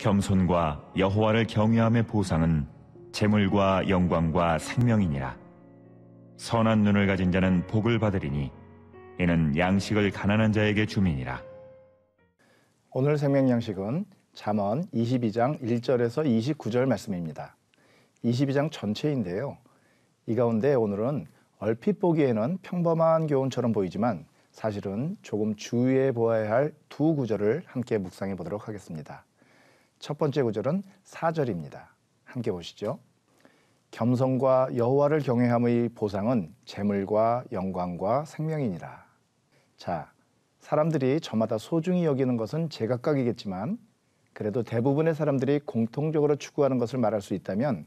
겸손과 여호와를 경외함의 보상은 재물과 영광과 생명이니라. 선한 눈을 가진 자는 복을 받으리니 이는 양식을 가난한 자에게 주민이라. 오늘 생명 양식은 잠언 22장 1절에서 29절 말씀입니다. 22장 전체인데요. 이 가운데 오늘은 얼핏 보기에는 평범한 교훈처럼 보이지만 사실은 조금 주의해 보아야 할 두 구절을 함께 묵상해 보도록 하겠습니다. 첫 번째 구절은 4절입니다. 함께 보시죠. 겸손과 여호와를 경외함의 보상은 재물과 영광과 생명이니라. 자, 사람들이 저마다 소중히 여기는 것은 제각각이겠지만 그래도 대부분의 사람들이 공통적으로 추구하는 것을 말할 수 있다면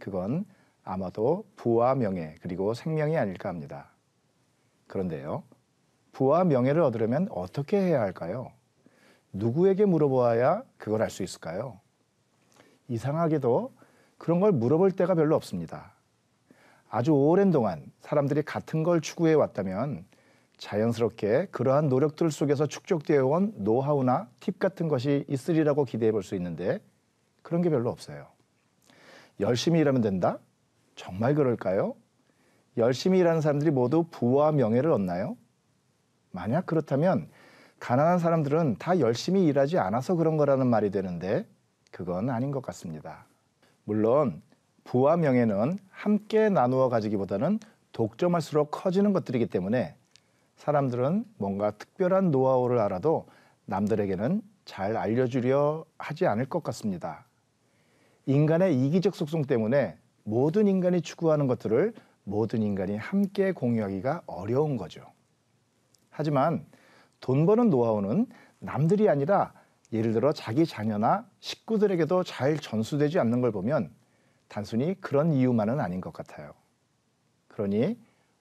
그건 아마도 부와 명예 그리고 생명이 아닐까 합니다. 그런데요. 부와 명예를 얻으려면 어떻게 해야 할까요? 누구에게 물어보아야 그걸 알 수 있을까요? 이상하게도 그런 걸 물어볼 때가 별로 없습니다. 아주 오랜 동안 사람들이 같은 걸 추구해 왔다면 자연스럽게 그러한 노력들 속에서 축적되어 온 노하우나 팁 같은 것이 있으리라고 기대해 볼 수 있는데 그런 게 별로 없어요. 열심히 일하면 된다? 정말 그럴까요? 열심히 일하는 사람들이 모두 부와 명예를 얻나요? 만약 그렇다면 가난한 사람들은 다 열심히 일하지 않아서 그런 거라는 말이 되는데 그건 아닌 것 같습니다. 물론 부와 명예는 함께 나누어 가지기보다는 독점할수록 커지는 것들이기 때문에 사람들은 뭔가 특별한 노하우를 알아도 남들에게는 잘 알려주려 하지 않을 것 같습니다. 인간의 이기적 속성 때문에 모든 인간이 추구하는 것들을 모든 인간이 함께 공유하기가 어려운 거죠. 하지만 돈 버는 노하우는 남들이 아니라 예를 들어 자기 자녀나 식구들에게도 잘 전수되지 않는 걸 보면 단순히 그런 이유만은 아닌 것 같아요. 그러니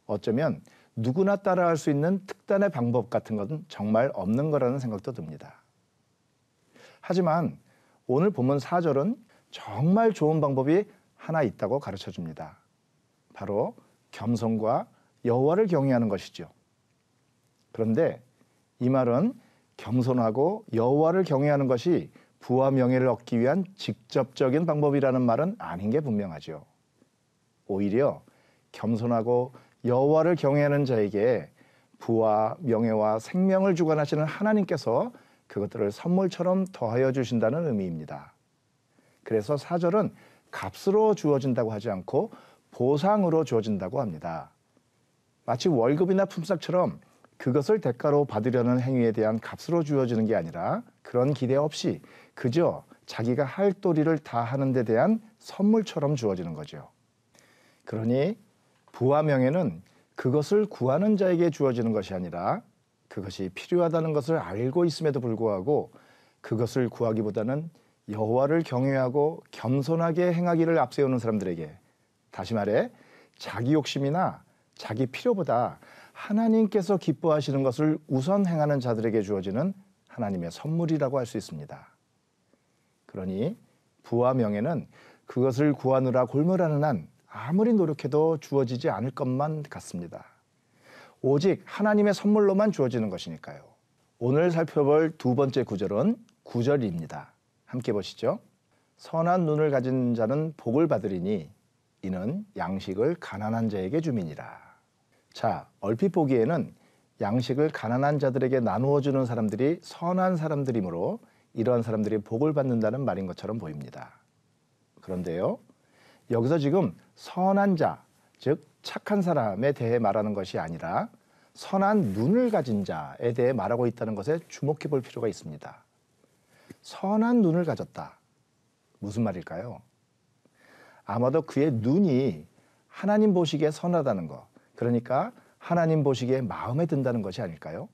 어쩌면 누구나 따라할 수 있는 특단의 방법 같은 건 정말 없는 거라는 생각도 듭니다. 하지만 오늘 본문 4절은 정말 좋은 방법이 하나 있다고 가르쳐 줍니다. 바로 겸손과 여호와를 경외하는 것이죠. 그런데 이 말은 겸손하고 여호와를 경외하는 것이 부와 명예를 얻기 위한 직접적인 방법이라는 말은 아닌 게 분명하죠. 오히려 겸손하고 여호와를 경외하는 자에게 부와 명예와 생명을 주관하시는 하나님께서 그것들을 선물처럼 더하여 주신다는 의미입니다. 그래서 사절은 값으로 주어진다고 하지 않고 보상으로 주어진다고 합니다. 마치 월급이나 품삯처럼 그것을 대가로 받으려는 행위에 대한 값으로 주어지는 게 아니라 그런 기대 없이 그저 자기가 할 도리를 다 하는 데 대한 선물처럼 주어지는 거죠. 그러니 부와 명예는 그것을 구하는 자에게 주어지는 것이 아니라 그것이 필요하다는 것을 알고 있음에도 불구하고 그것을 구하기보다는 여호와를 경외하고 겸손하게 행하기를 앞세우는 사람들에게 다시 말해 자기 욕심이나 자기 필요보다 하나님께서 기뻐하시는 것을 우선 행하는 자들에게 주어지는 하나님의 선물이라고 할 수 있습니다. 그러니 부와 명예는 그것을 구하느라 골몰하는 한 아무리 노력해도 주어지지 않을 것만 같습니다. 오직 하나님의 선물로만 주어지는 것이니까요. 오늘 살펴볼 두 번째 구절은 구절입니다. 함께 보시죠. 선한 눈을 가진 자는 복을 받으리니 이는 양식을 가난한 자에게 주민이라. 자, 얼핏 보기에는 양식을 가난한 자들에게 나누어 주는 사람들이 선한 사람들이므로 이러한 사람들이 복을 받는다는 말인 것처럼 보입니다. 그런데요. 여기서 지금 선한 자, 즉 착한 사람에 대해 말하는 것이 아니라 선한 눈을 가진 자에 대해 말하고 있다는 것에 주목해 볼 필요가 있습니다. 선한 눈을 가졌다. 무슨 말일까요? 아마도 그의 눈이 하나님 보시기에 선하다는 것, 그러니까 하나님 보시기에 마음에 든다는 것이 아닐까요?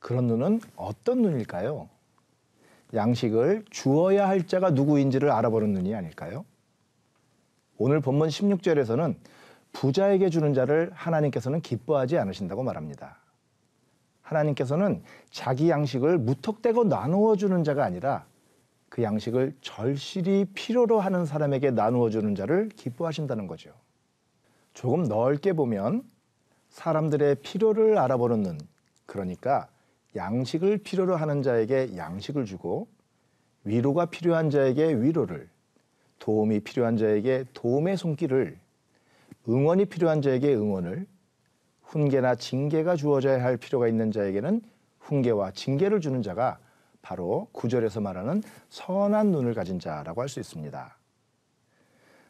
그런 눈은 어떤 눈일까요? 양식을 주어야 할 자가 누구인지를 알아보는 눈이 아닐까요? 오늘 본문 16절에서는 부자에게 주는 자를 하나님께서는 기뻐하지 않으신다고 말합니다. 하나님께서는 자기 양식을 무턱대고 나누어 주는 자가 아니라 그 양식을 절실히 필요로 하는 사람에게 나누어 주는 자를 기뻐하신다는 거죠. 조금 넓게 보면 사람들의 필요를 알아보는 눈, 그러니까 양식을 필요로 하는 자에게 양식을 주고 위로가 필요한 자에게 위로를, 도움이 필요한 자에게 도움의 손길을, 응원이 필요한 자에게 응원을, 훈계나 징계가 주어져야 할 필요가 있는 자에게는 훈계와 징계를 주는 자가 바로 구절에서 말하는 선한 눈을 가진 자라고 할 수 있습니다.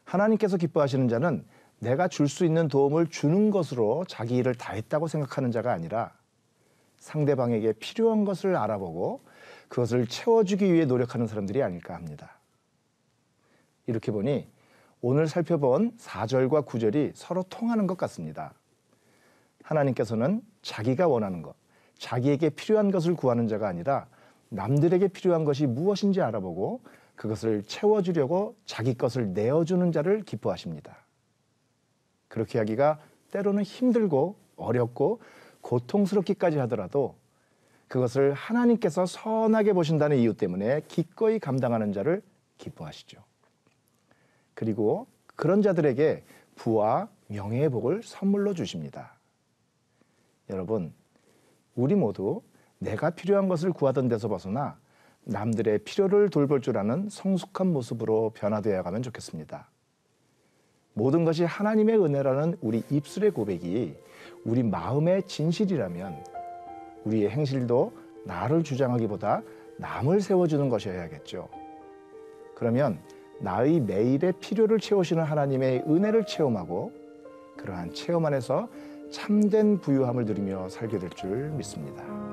하나님께서 기뻐하시는 자는 내가 줄 수 있는 도움을 주는 것으로 자기 일을 다 했다고 생각하는 자가 아니라 상대방에게 필요한 것을 알아보고 그것을 채워주기 위해 노력하는 사람들이 아닐까 합니다. 이렇게 보니 오늘 살펴본 4절과 9절이 서로 통하는 것 같습니다. 하나님께서는 자기가 원하는 것, 자기에게 필요한 것을 구하는 자가 아니라 남들에게 필요한 것이 무엇인지 알아보고 그것을 채워주려고 자기 것을 내어주는 자를 기뻐하십니다. 그렇게 하기가 때로는 힘들고 어렵고 고통스럽기까지 하더라도 그것을 하나님께서 선하게 보신다는 이유 때문에 기꺼이 감당하는 자를 기뻐하시죠. 그리고 그런 자들에게 부와 명예의 복을 선물로 주십니다. 여러분, 우리 모두 내가 필요한 것을 구하던 데서 벗어나 남들의 필요를 돌볼 줄 아는 성숙한 모습으로 변화되어 가면 좋겠습니다. 모든 것이 하나님의 은혜라는 우리 입술의 고백이 우리 마음의 진실이라면 우리의 행실도 나를 주장하기보다 남을 세워주는 것이어야겠죠. 그러면 나의 매일의 필요를 채우시는 하나님의 은혜를 체험하고 그러한 체험 안에서 참된 부유함을 누리며 살게 될 줄 믿습니다.